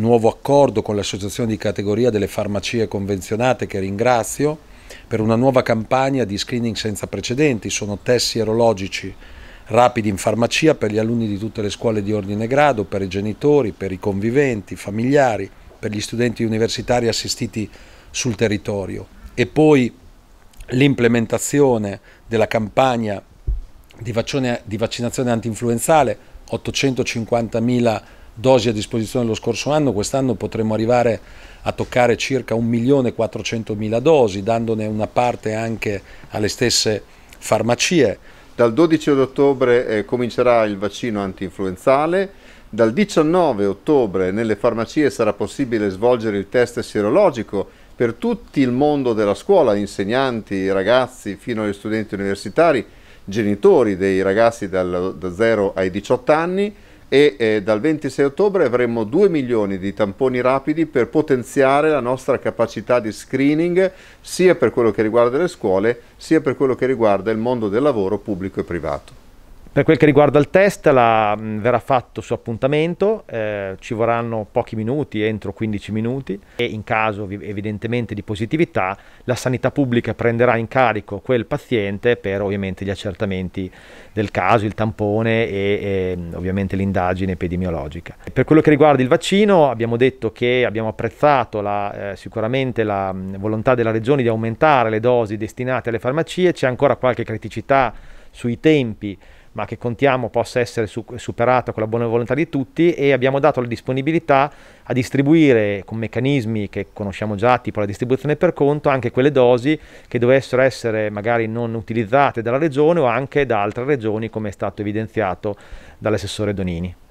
nuovo accordo con l'Associazione di categoria delle farmacie convenzionate che ringrazio per una nuova campagna di screening senza precedenti, sono test sierologici rapidi in farmacia per gli alunni di tutte le scuole di ordine grado, per i genitori, per i conviventi, familiari, per gli studenti universitari assistiti sul territorio e poi l'implementazione della campagna di, vaccinazione antinfluenzale, 850.000 dosi a disposizione lo scorso anno, quest'anno potremo arrivare a toccare circa 1.400.000 dosi, dandone una parte anche alle stesse farmacie. Dal 12 ottobre eh, comincerà il vaccino antinfluenzale, dal 19 ottobre nelle farmacie sarà possibile svolgere il test sierologico per tutto il mondo della scuola, insegnanti, ragazzi, fino agli studenti universitari, genitori dei ragazzi dal, da 0 ai 18 anni, e eh, dal 26 ottobre avremo 2 milioni di tamponi rapidi per potenziare la nostra capacità di screening sia per quello che riguarda le scuole sia per quello che riguarda il mondo del lavoro pubblico e privato. Per quel che riguarda il test, la, mm, verrà fatto su appuntamento, eh, ci vorranno pochi minuti, entro 15 minuti e in caso evidentemente di positività la sanità pubblica prenderà in carico quel paziente per ovviamente gli accertamenti del caso, il tampone e, e mm, ovviamente l'indagine epidemiologica. Per quello che riguarda il vaccino abbiamo detto che abbiamo apprezzato la, eh, sicuramente la mm, volontà della Regione di aumentare le dosi destinate alle farmacie, c'è ancora qualche criticità sui tempi ma che contiamo possa essere su- superata con la buona volontà di tutti e abbiamo dato la disponibilità a distribuire con meccanismi che conosciamo già, tipo la distribuzione per conto, anche quelle dosi che dovessero essere magari non utilizzate dalla regione o anche da altre regioni, come è stato evidenziato dall'assessore Donini.